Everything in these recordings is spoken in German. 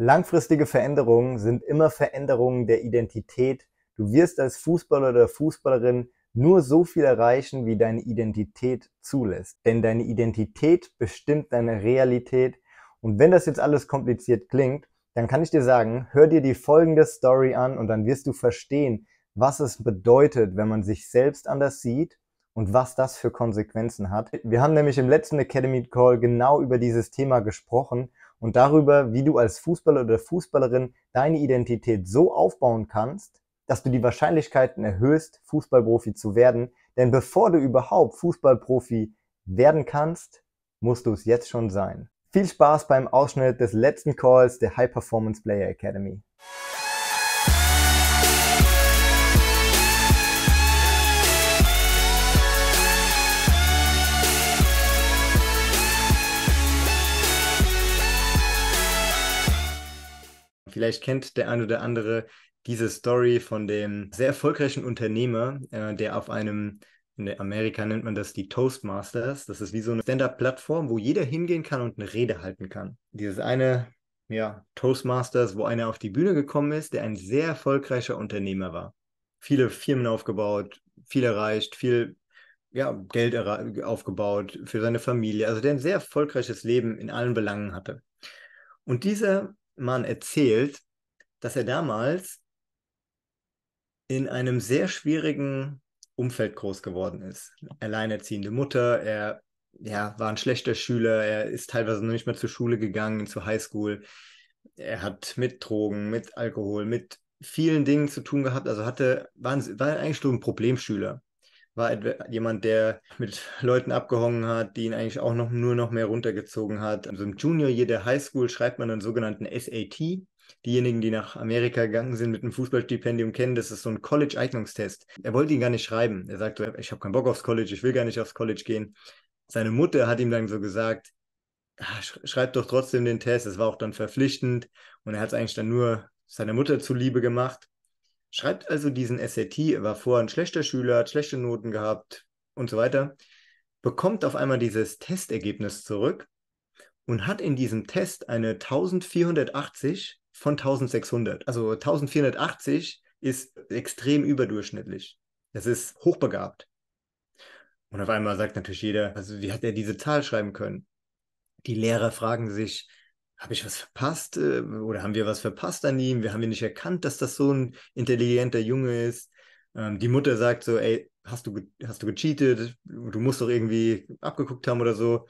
Langfristige Veränderungen sind immer Veränderungen der Identität. Du wirst als Fußballer oder Fußballerin nur so viel erreichen, wie deine Identität zulässt. Denn deine Identität bestimmt deine Realität. Und wenn das jetzt alles kompliziert klingt, dann kann ich dir sagen, hör dir die folgende Story an und dann wirst du verstehen, was es bedeutet, wenn man sich selbst anders sieht und was das für Konsequenzen hat. Wir haben nämlich im letzten Academy Call genau über dieses Thema gesprochen und darüber, wie du als Fußballer oder Fußballerin deine Identität so aufbauen kannst, dass du die Wahrscheinlichkeiten erhöhst, Fußballprofi zu werden. Denn bevor du überhaupt Fußballprofi werden kannst, musst du es jetzt schon sein. Viel Spaß beim Ausschnitt des letzten Calls der High Performance Player Academy. Vielleicht kennt der eine oder andere diese Story von dem sehr erfolgreichen Unternehmer, äh, der auf einem, in Amerika nennt man das die Toastmasters, das ist wie so eine Stand-up-Plattform, wo jeder hingehen kann und eine Rede halten kann. Dieses eine, ja, Toastmasters, wo einer auf die Bühne gekommen ist, der ein sehr erfolgreicher Unternehmer war. Viele Firmen aufgebaut, viel erreicht, viel ja, Geld aufgebaut für seine Familie, also der ein sehr erfolgreiches Leben in allen Belangen hatte. Und dieser Mann erzählt, dass er damals in einem sehr schwierigen Umfeld groß geworden ist. Alleinerziehende Mutter, er ja, war ein schlechter Schüler, er ist teilweise noch nicht mehr zur Schule gegangen, zur Highschool. Er hat mit Drogen, mit Alkohol, mit vielen Dingen zu tun gehabt, also hatte, war, ein, war eigentlich nur ein Problemschüler war jemand, der mit Leuten abgehangen hat, die ihn eigentlich auch noch nur noch mehr runtergezogen hat. Also im Junior jeder Highschool schreibt man einen sogenannten SAT. Diejenigen, die nach Amerika gegangen sind mit einem Fußballstipendium, kennen, das ist so ein College-Eignungstest. Er wollte ihn gar nicht schreiben. Er sagte, ich habe keinen Bock aufs College, ich will gar nicht aufs College gehen. Seine Mutter hat ihm dann so gesagt, ah, schreib doch trotzdem den Test. Es war auch dann verpflichtend und er hat es eigentlich dann nur seiner Mutter zuliebe gemacht schreibt also diesen SAT, war vorher ein schlechter Schüler, hat schlechte Noten gehabt und so weiter, bekommt auf einmal dieses Testergebnis zurück und hat in diesem Test eine 1480 von 1600. Also 1480 ist extrem überdurchschnittlich. Das ist hochbegabt. Und auf einmal sagt natürlich jeder, also wie hat er diese Zahl schreiben können? Die Lehrer fragen sich, habe ich was verpasst ähm, oder haben wir was verpasst an ihm? Wir haben ihn nicht erkannt, dass das so ein intelligenter Junge ist. Ähm, die Mutter sagt so, ey, hast du, hast du gecheatet? Du musst doch irgendwie abgeguckt haben oder so.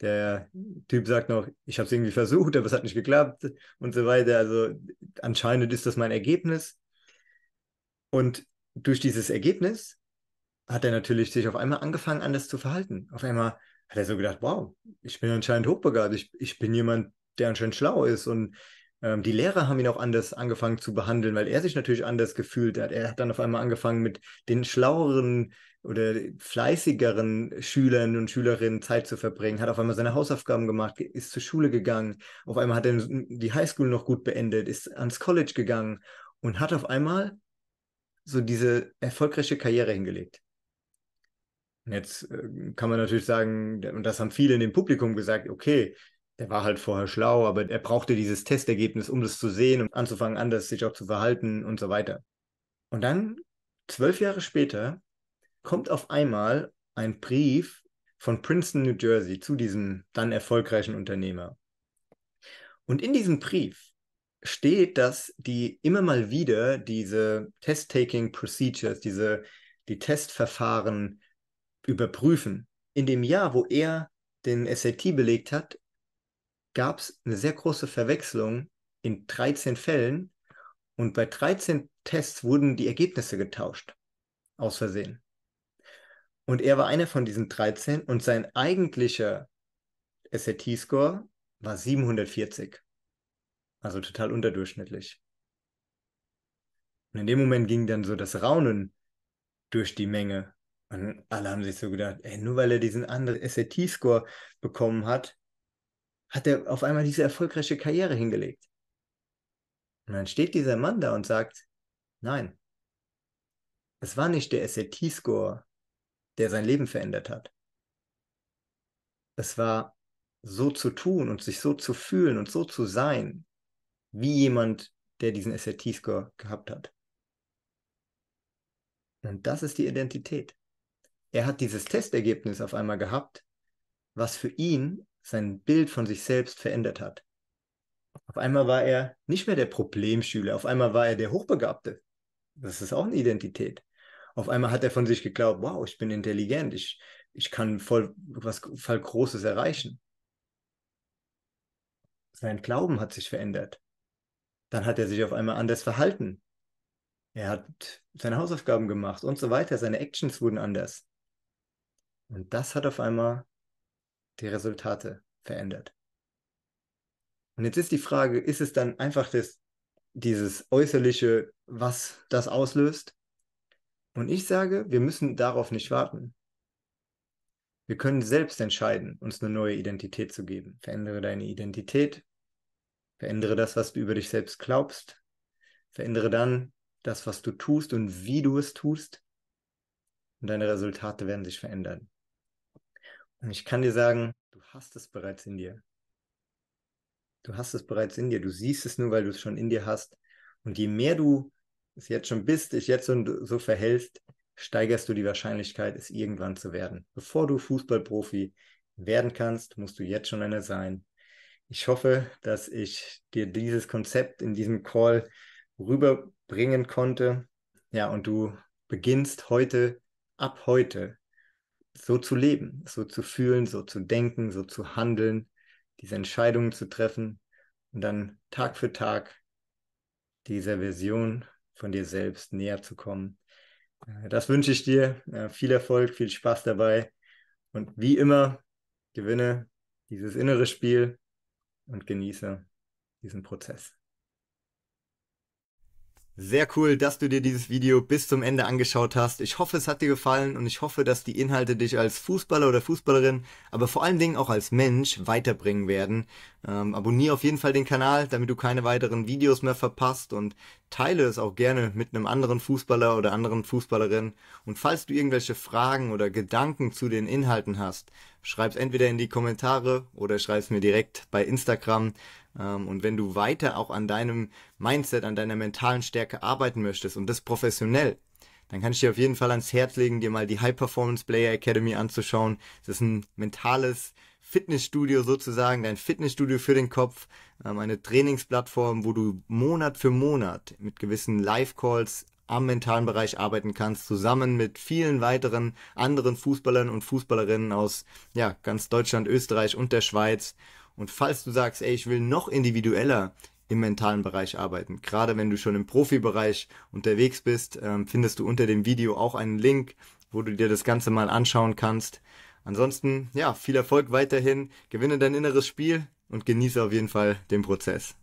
Der Typ sagt noch, ich habe es irgendwie versucht, aber es hat nicht geklappt und so weiter. Also anscheinend ist das mein Ergebnis. Und durch dieses Ergebnis hat er natürlich sich auf einmal angefangen, anders zu verhalten. Auf einmal hat er so gedacht, wow, ich bin anscheinend hochbegabt. Ich, ich bin jemand, der anscheinend schlau ist und ähm, die Lehrer haben ihn auch anders angefangen zu behandeln, weil er sich natürlich anders gefühlt hat. Er hat dann auf einmal angefangen mit den schlaueren oder fleißigeren Schülern und Schülerinnen Zeit zu verbringen, hat auf einmal seine Hausaufgaben gemacht, ist zur Schule gegangen, auf einmal hat er die Highschool noch gut beendet, ist ans College gegangen und hat auf einmal so diese erfolgreiche Karriere hingelegt. jetzt äh, kann man natürlich sagen, und das haben viele in dem Publikum gesagt, okay, der war halt vorher schlau, aber er brauchte dieses Testergebnis, um das zu sehen, und anzufangen, anders sich auch zu verhalten und so weiter. Und dann, zwölf Jahre später, kommt auf einmal ein Brief von Princeton, New Jersey zu diesem dann erfolgreichen Unternehmer. Und in diesem Brief steht, dass die immer mal wieder diese Test-Taking Procedures, diese die Testverfahren überprüfen. In dem Jahr, wo er den SAT belegt hat, gab es eine sehr große Verwechslung in 13 Fällen und bei 13 Tests wurden die Ergebnisse getauscht. Aus Versehen. Und er war einer von diesen 13 und sein eigentlicher SAT-Score war 740. Also total unterdurchschnittlich. Und in dem Moment ging dann so das Raunen durch die Menge. Und alle haben sich so gedacht, ey, nur weil er diesen anderen SAT-Score bekommen hat, hat er auf einmal diese erfolgreiche Karriere hingelegt. Und dann steht dieser Mann da und sagt, nein, es war nicht der SAT-Score, der sein Leben verändert hat. Es war so zu tun und sich so zu fühlen und so zu sein, wie jemand, der diesen SAT-Score gehabt hat. Und das ist die Identität. Er hat dieses Testergebnis auf einmal gehabt, was für ihn sein Bild von sich selbst verändert hat. Auf einmal war er nicht mehr der Problemschüler, auf einmal war er der Hochbegabte. Das ist auch eine Identität. Auf einmal hat er von sich geglaubt, wow, ich bin intelligent, ich, ich kann voll was voll Großes erreichen. Sein Glauben hat sich verändert. Dann hat er sich auf einmal anders verhalten. Er hat seine Hausaufgaben gemacht und so weiter. Seine Actions wurden anders. Und das hat auf einmal die Resultate verändert. Und jetzt ist die Frage, ist es dann einfach das, dieses äußerliche, was das auslöst? Und ich sage, wir müssen darauf nicht warten. Wir können selbst entscheiden, uns eine neue Identität zu geben. Verändere deine Identität, verändere das, was du über dich selbst glaubst, verändere dann das, was du tust und wie du es tust. Und deine Resultate werden sich verändern. Und ich kann dir sagen, du hast es bereits in dir. Du hast es bereits in dir. Du siehst es nur, weil du es schon in dir hast. Und je mehr du es jetzt schon bist, dich jetzt so, so verhältst, steigerst du die Wahrscheinlichkeit, es irgendwann zu werden. Bevor du Fußballprofi werden kannst, musst du jetzt schon einer sein. Ich hoffe, dass ich dir dieses Konzept in diesem Call rüberbringen konnte. Ja, und du beginnst heute, ab heute, so zu leben, so zu fühlen, so zu denken, so zu handeln, diese Entscheidungen zu treffen und dann Tag für Tag dieser Version von dir selbst näher zu kommen. Äh, das wünsche ich dir. Äh, viel Erfolg, viel Spaß dabei. Und wie immer, gewinne dieses innere Spiel und genieße diesen Prozess. Sehr cool, dass du dir dieses Video bis zum Ende angeschaut hast. Ich hoffe, es hat dir gefallen und ich hoffe, dass die Inhalte dich als Fußballer oder Fußballerin, aber vor allen Dingen auch als Mensch weiterbringen werden. Ähm, abonniere auf jeden Fall den Kanal, damit du keine weiteren Videos mehr verpasst und teile es auch gerne mit einem anderen Fußballer oder anderen Fußballerin. Und falls du irgendwelche Fragen oder Gedanken zu den Inhalten hast, schreib's entweder in die Kommentare oder schreib's mir direkt bei Instagram. Ähm, und wenn du weiter auch an deinem Mindset, an deiner mentalen Stärke arbeiten möchtest und das professionell, dann kann ich dir auf jeden Fall ans Herz legen, dir mal die High Performance Player Academy anzuschauen. Das ist ein mentales Fitnessstudio sozusagen, dein Fitnessstudio für den Kopf, ähm, eine Trainingsplattform, wo du Monat für Monat mit gewissen Live-Calls am mentalen Bereich arbeiten kannst, zusammen mit vielen weiteren anderen Fußballern und Fußballerinnen aus ja, ganz Deutschland, Österreich und der Schweiz. Und falls du sagst, ey, ich will noch individueller im mentalen Bereich arbeiten, gerade wenn du schon im Profibereich unterwegs bist, ähm, findest du unter dem Video auch einen Link, wo du dir das Ganze mal anschauen kannst. Ansonsten, ja, viel Erfolg weiterhin, gewinne dein inneres Spiel und genieße auf jeden Fall den Prozess.